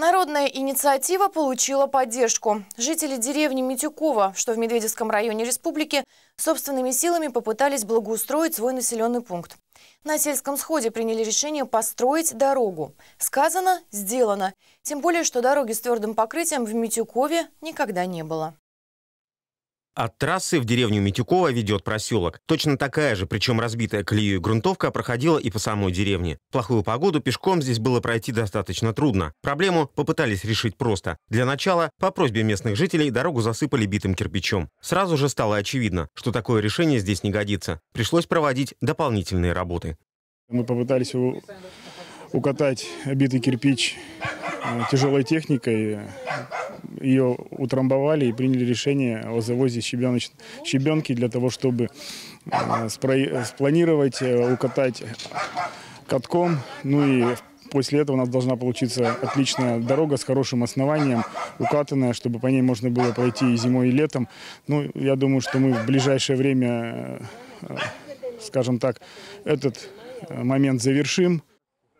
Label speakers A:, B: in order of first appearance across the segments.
A: Народная инициатива получила поддержку. Жители деревни Митюкова, что в Медведевском районе республики, собственными силами попытались благоустроить свой населенный пункт. На сельском сходе приняли решение построить дорогу. Сказано – сделано. Тем более, что дороги с твердым покрытием в Митюкове никогда не было.
B: От трассы в деревню Митюкова ведет проселок. Точно такая же, причем разбитая колею грунтовка проходила и по самой деревне. плохую погоду пешком здесь было пройти достаточно трудно. Проблему попытались решить просто. Для начала, по просьбе местных жителей, дорогу засыпали битым кирпичом. Сразу же стало очевидно, что такое решение здесь не годится. Пришлось проводить дополнительные работы.
C: Мы попытались у... укатать битый кирпич э, тяжелой техникой ее утрамбовали и приняли решение о завозе щебеноч щебенки для того, чтобы э, спро спланировать, э, укатать катком. Ну и после этого у нас должна получиться отличная дорога с хорошим основанием, укатанная, чтобы по ней можно было пройти и зимой, и летом. Ну, я думаю, что мы в ближайшее время, э, скажем так, этот момент завершим.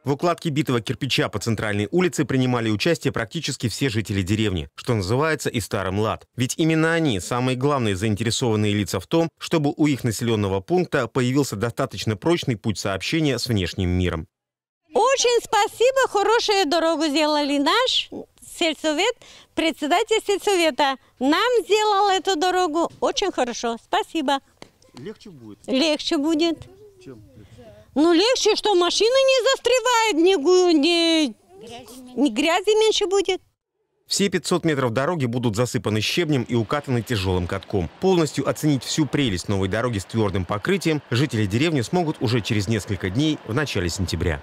B: В укладке битого кирпича по центральной улице принимали участие практически все жители деревни, что называется и старым лад. Ведь именно они – самые главные заинтересованные лица в том, чтобы у их населенного пункта появился достаточно прочный путь сообщения с внешним миром.
D: Очень спасибо, хорошую дорогу сделали наш сельсовет, председатель сельсовета. Нам сделал эту дорогу очень хорошо, спасибо. Легче будет. Легче будет. Ну, легче, что машина не застревает, не, не, не грязи меньше
B: будет. Все 500 метров дороги будут засыпаны щебнем и укатаны тяжелым катком. Полностью оценить всю прелесть новой дороги с твердым покрытием жители деревни смогут уже через несколько дней в начале сентября.